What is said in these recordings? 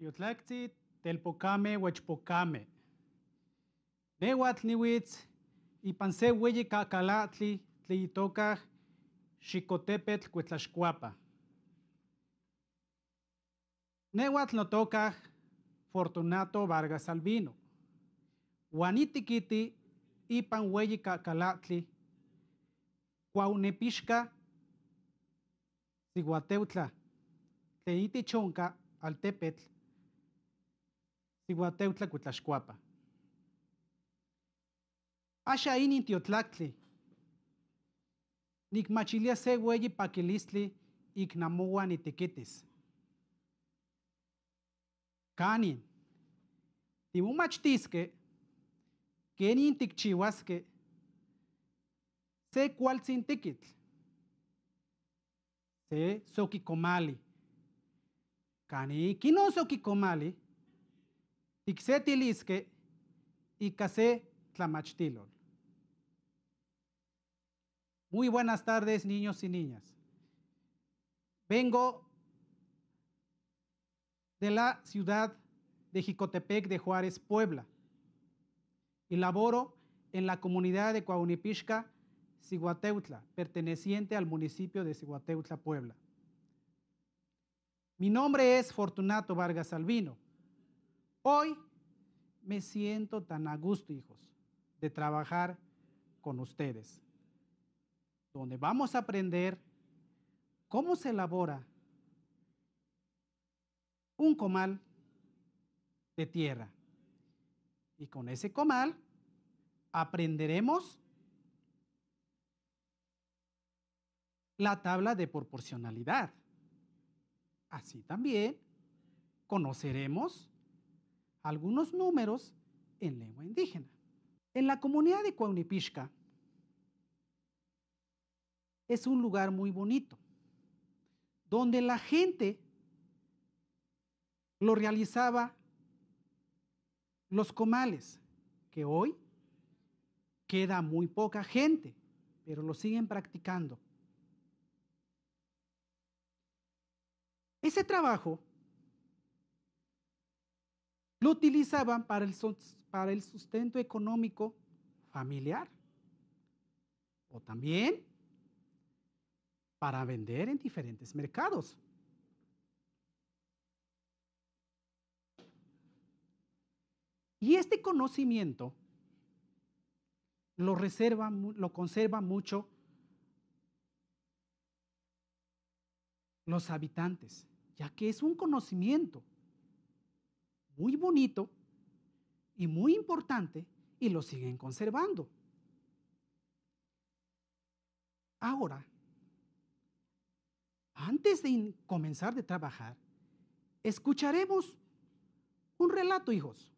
Yutlakti telpocame huechpocame. Nehuatl niwitz ipan se ueyi cacalatli tli itocaj xicotepetl cuetlaxcuapa. Nehuatl Fortunato Vargas Albino. Huanitiquiti ipan ueyi cacalatli cuaunepixca siguateutla chonka altepetl tihuateutla cuitlaxcuapa. Asha acha tiotlactli, nicmachilia se hueyi paquilistli icnamoua nitequites. Canin, timumachtisque, quenin ticchihuasque, se cualtzin se Cani, no la Ixetilisque y Cacé tlamachtilol. Muy buenas tardes, niños y niñas. Vengo de la ciudad de Jicotepec de Juárez, Puebla, y laboro en la comunidad de Coahuilipisca, Ciguateutla, perteneciente al municipio de Ciguateutla, Puebla. Mi nombre es Fortunato Vargas Albino Hoy me siento tan a gusto, hijos, de trabajar con ustedes, donde vamos a aprender cómo se elabora un comal de tierra. Y con ese comal aprenderemos la tabla de proporcionalidad. Así también conoceremos algunos números en lengua indígena. En la comunidad de Cuaunipixca es un lugar muy bonito, donde la gente lo realizaba los comales, que hoy queda muy poca gente, pero lo siguen practicando. Ese trabajo lo utilizaban para el, para el sustento económico familiar o también para vender en diferentes mercados. Y este conocimiento lo reserva, lo conserva mucho los habitantes, ya que es un conocimiento muy bonito y muy importante y lo siguen conservando. Ahora, antes de comenzar de trabajar, escucharemos un relato, hijos.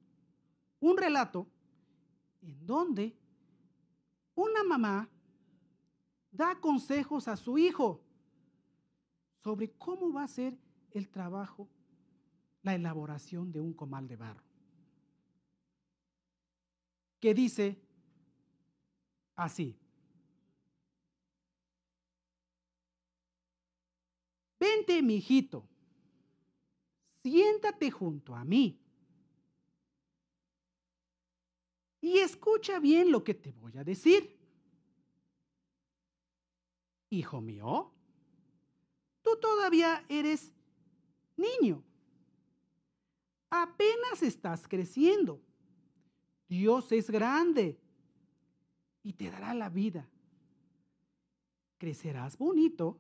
Un relato en donde una mamá da consejos a su hijo sobre cómo va a ser el trabajo la elaboración de un comal de barro, que dice así. Vente, hijito. siéntate junto a mí y escucha bien lo que te voy a decir. Hijo mío, tú todavía eres niño. Apenas estás creciendo. Dios es grande y te dará la vida. Crecerás bonito.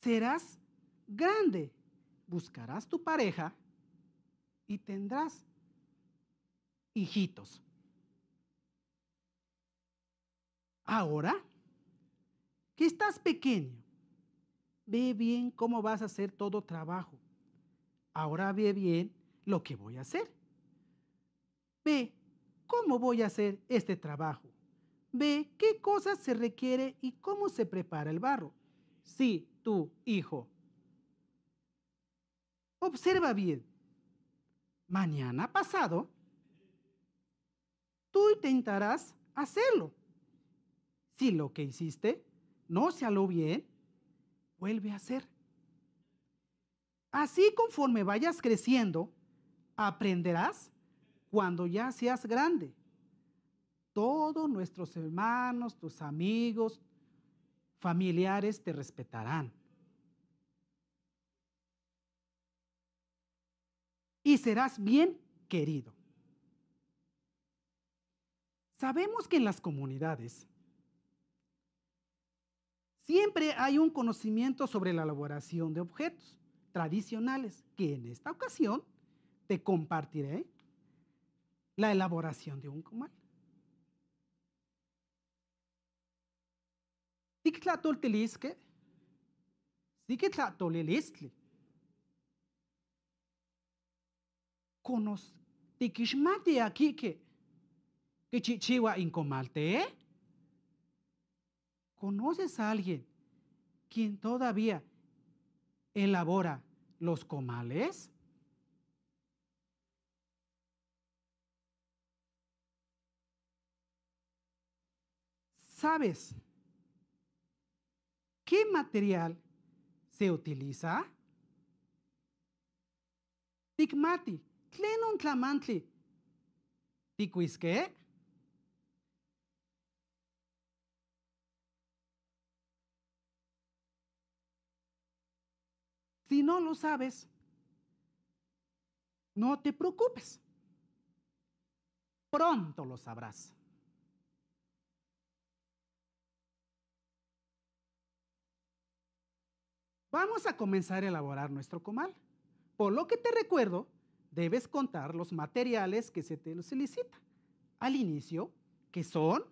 Serás grande. Buscarás tu pareja y tendrás hijitos. Ahora que estás pequeño, ve bien cómo vas a hacer todo trabajo ahora ve bien lo que voy a hacer. Ve cómo voy a hacer este trabajo. Ve qué cosas se requiere y cómo se prepara el barro. Sí, tú, hijo. Observa bien. Mañana pasado, tú intentarás hacerlo. Si lo que hiciste no se bien, vuelve a hacer. Así conforme vayas creciendo, aprenderás cuando ya seas grande. Todos nuestros hermanos, tus amigos, familiares te respetarán. Y serás bien querido. Sabemos que en las comunidades siempre hay un conocimiento sobre la elaboración de objetos tradicionales, que en esta ocasión te compartiré la elaboración de un comal. aquí que que ¿eh? ¿Conoces a alguien quien todavía elabora los comales? ¿Sabes qué material se utiliza? Ticmati, tlenon tlamantli, ticuisque, Si no lo sabes, no te preocupes. Pronto lo sabrás. Vamos a comenzar a elaborar nuestro comal. Por lo que te recuerdo, debes contar los materiales que se te solicita. Al inicio, que son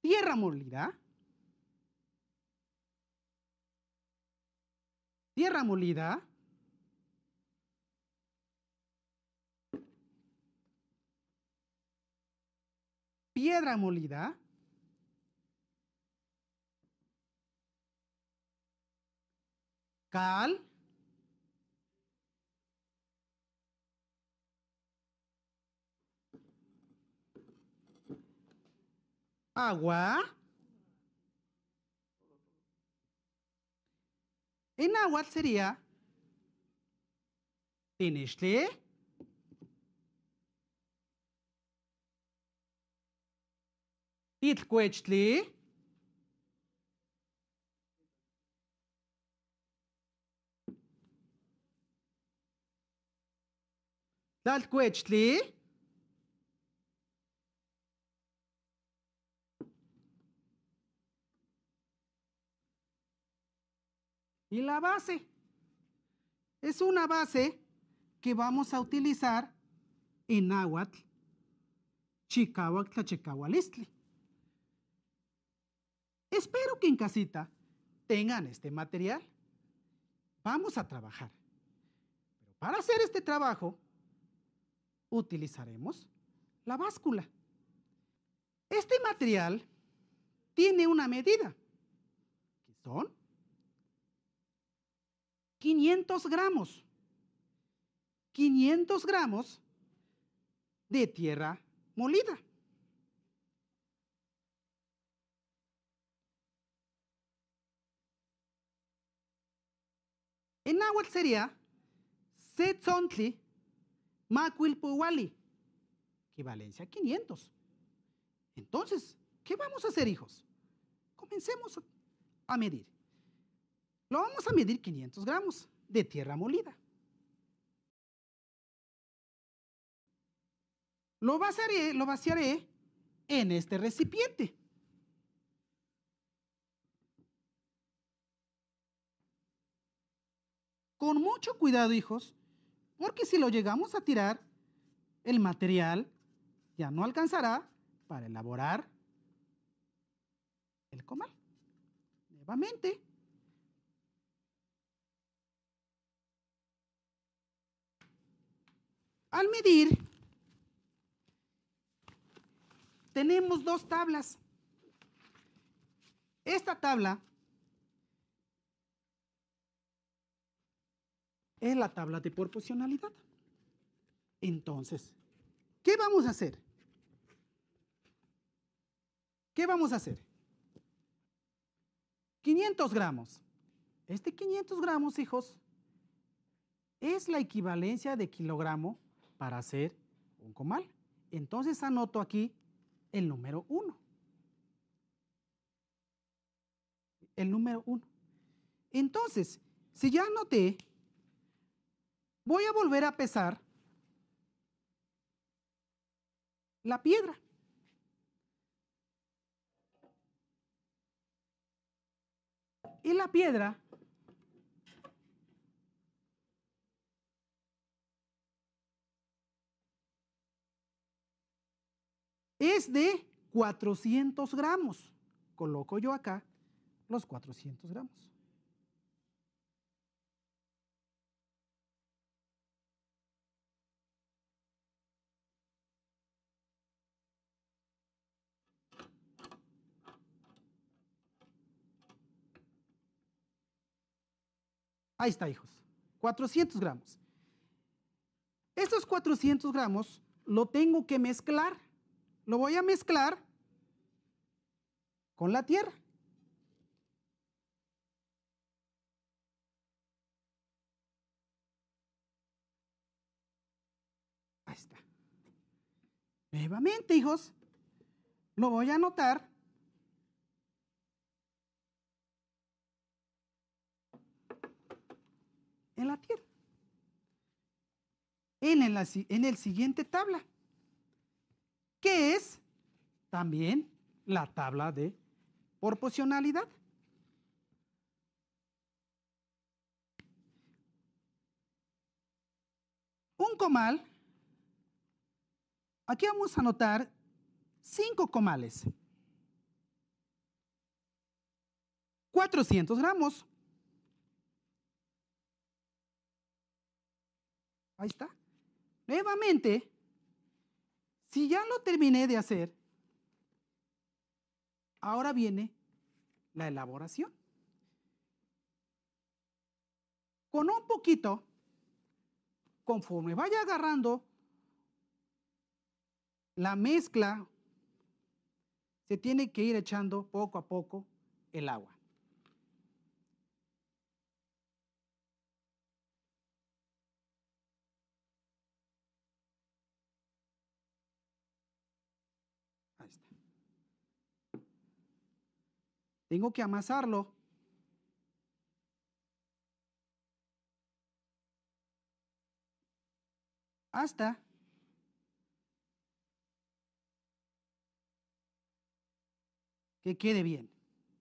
tierra molida, tierra molida, piedra molida, cal, agua, Ena, ¿cuál sería? Finishly. Идэлгүйжлээ. Далгүйжлээ. Y la base es una base que vamos a utilizar en Chicago, Chicahuac, Listli. Espero que en casita tengan este material. Vamos a trabajar. Pero para hacer este trabajo, utilizaremos la báscula. Este material tiene una medida, que son 500 gramos. 500 gramos de tierra molida. En agua sería Setzontli Macuilpuwali, equivalencia a 500. Entonces, ¿qué vamos a hacer, hijos? Comencemos a medir. Lo vamos a medir 500 gramos de tierra molida. Lo vaciaré, lo vaciaré en este recipiente. Con mucho cuidado, hijos, porque si lo llegamos a tirar, el material ya no alcanzará para elaborar el comal. Nuevamente, Al medir, tenemos dos tablas. Esta tabla es la tabla de proporcionalidad. Entonces, ¿qué vamos a hacer? ¿Qué vamos a hacer? 500 gramos. Este 500 gramos, hijos, es la equivalencia de kilogramo para hacer un comal. Entonces anoto aquí el número 1. El número uno. Entonces, si ya anoté, voy a volver a pesar la piedra. Y la piedra es de 400 gramos. Coloco yo acá los 400 gramos. Ahí está, hijos. 400 gramos. Estos 400 gramos lo tengo que mezclar lo voy a mezclar con la tierra. Ahí está. Nuevamente, hijos, lo voy a anotar. En la tierra. En el, en el siguiente tabla. ¿Qué es también la tabla de proporcionalidad. Un comal, aquí vamos a anotar cinco comales. 400 gramos. Ahí está. Nuevamente, si ya lo terminé de hacer, ahora viene la elaboración. Con un poquito, conforme vaya agarrando la mezcla, se tiene que ir echando poco a poco el agua. Tengo que amasarlo. Hasta que quede bien.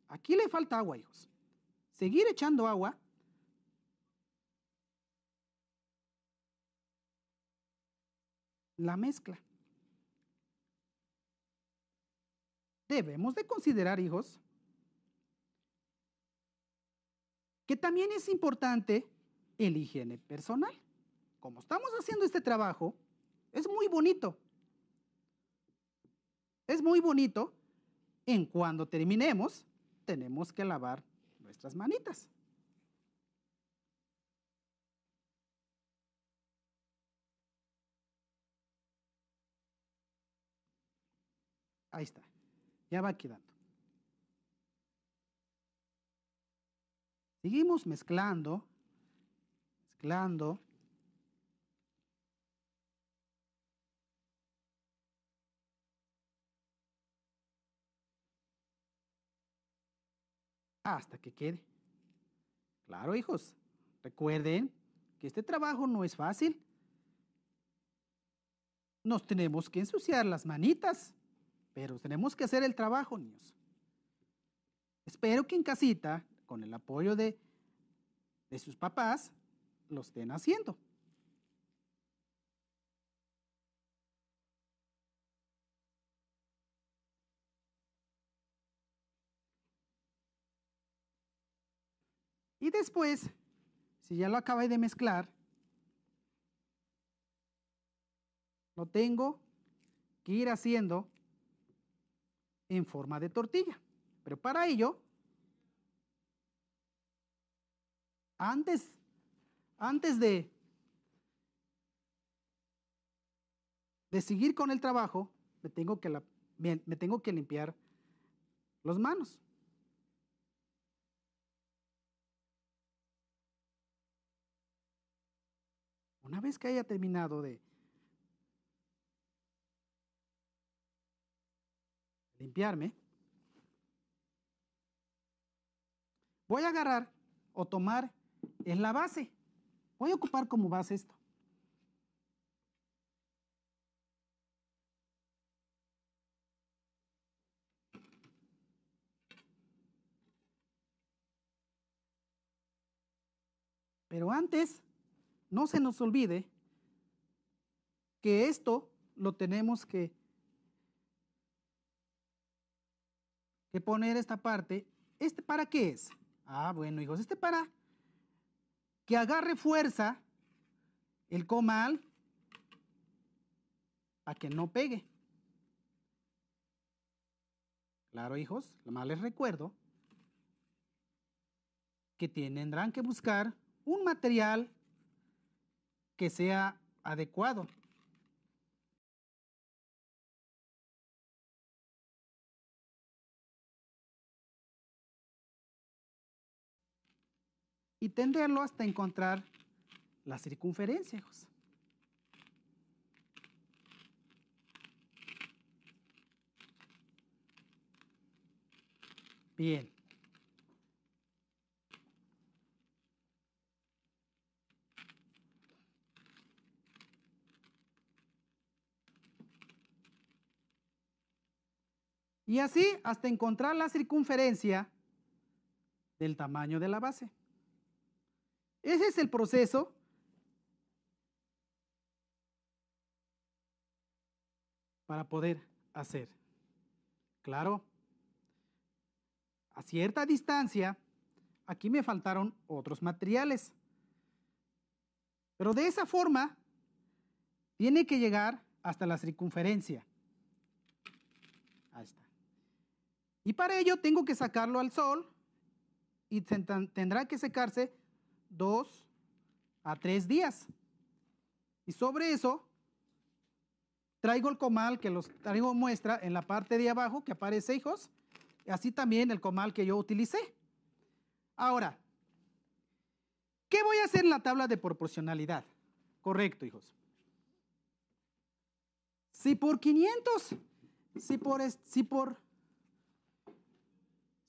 Aquí le falta agua, hijos. Seguir echando agua. La mezcla. Debemos de considerar, hijos, que también es importante el higiene personal. Como estamos haciendo este trabajo, es muy bonito. Es muy bonito. En cuando terminemos, tenemos que lavar nuestras manitas. Ahí está. Ya va quedando. Seguimos mezclando, mezclando. Hasta que quede. Claro, hijos. Recuerden que este trabajo no es fácil. Nos tenemos que ensuciar las manitas, pero tenemos que hacer el trabajo, niños. Espero que en casita con el apoyo de, sus papás, lo estén haciendo. Y después, si ya lo acabé de mezclar, lo tengo que ir haciendo en forma de tortilla. Pero para ello, Antes, antes de, de seguir con el trabajo, me tengo que, la, me tengo que limpiar las manos. Una vez que haya terminado de limpiarme, voy a agarrar o tomar es la base. Voy a ocupar como base esto. Pero antes, no se nos olvide que esto lo tenemos que, que poner esta parte. ¿Este para qué es? Ah, bueno, hijos, este para que agarre fuerza el comal a que no pegue. Claro, hijos, más les recuerdo que tendrán que buscar un material que sea adecuado y tenderlo hasta encontrar la circunferencia, Bien. Y así hasta encontrar la circunferencia del tamaño de la base. Ese es el proceso. para poder hacer. Claro, a cierta distancia, aquí me faltaron otros materiales. Pero de esa forma, tiene que llegar hasta la circunferencia. Ahí está. Y para ello tengo que sacarlo al sol y tendrá que secarse dos a tres días. Y sobre eso traigo el comal que los traigo muestra en la parte de abajo que aparece hijos, y así también el comal que yo utilicé. Ahora, ¿qué voy a hacer en la tabla de proporcionalidad? Correcto, hijos. Si por 500, si por, si por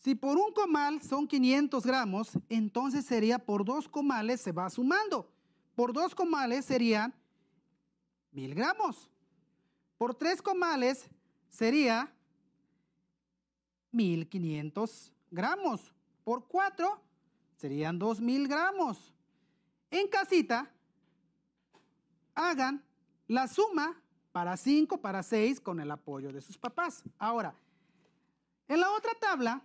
si por un comal son 500 gramos, entonces sería por dos comales se va sumando. Por dos comales serían 1000 gramos. Por tres comales sería 1500 gramos. Por cuatro serían 2000 gramos. En casita, hagan la suma para 5, para 6 con el apoyo de sus papás. Ahora, en la otra tabla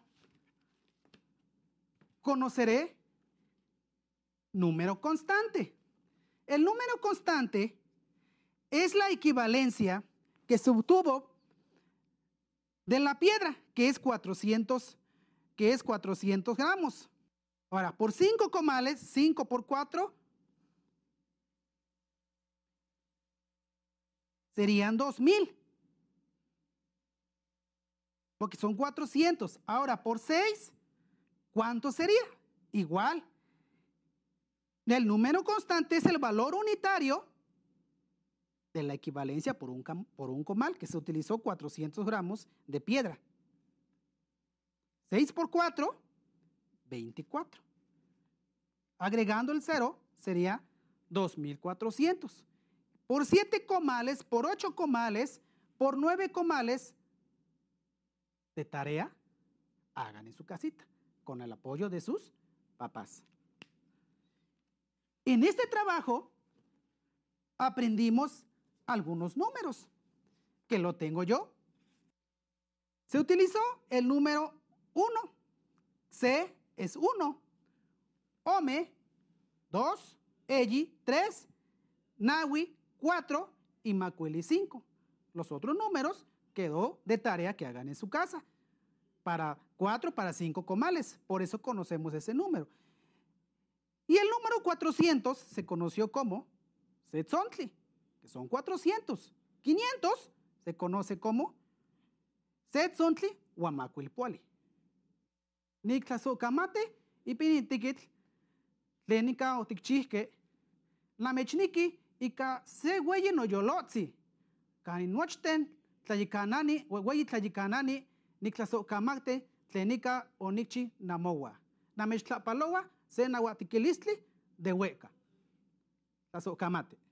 conoceré número constante. El número constante es la equivalencia que se obtuvo de la piedra, que es 400, que es 400 gramos. Ahora, por 5 comales, 5 por 4, serían 2000. Porque son 400. Ahora, por 6, ¿cuánto sería? Igual. El número constante es el valor unitario de la equivalencia por un, por un comal, que se utilizó 400 gramos de piedra. 6 por 4, 24. Agregando el 0 sería 2.400. Por 7 comales, por 8 comales, por 9 comales de tarea, hagan en su casita con el apoyo de sus papás. En este trabajo aprendimos algunos números, que lo tengo yo. Se utilizó el número 1. C es 1. Ome 2. Eji 3. Nawi 4. Y Macueli 5. Los otros números quedó de tarea que hagan en su casa para cuatro, para cinco comales. Por eso conocemos ese número. Y el número 400 se conoció como Setzontli, que son 400. 500 se conoce como Setzontli Huamacuilpuali. Niklasokamate y Pinitikit, Lenica o la Lamechniki y Ka Segueye no Yolotzi, Kaninochten, Tlayikanani, tlenika tlenica onichi NAMOWA. paloa, se nahuatiquilistli de hueca. kamate.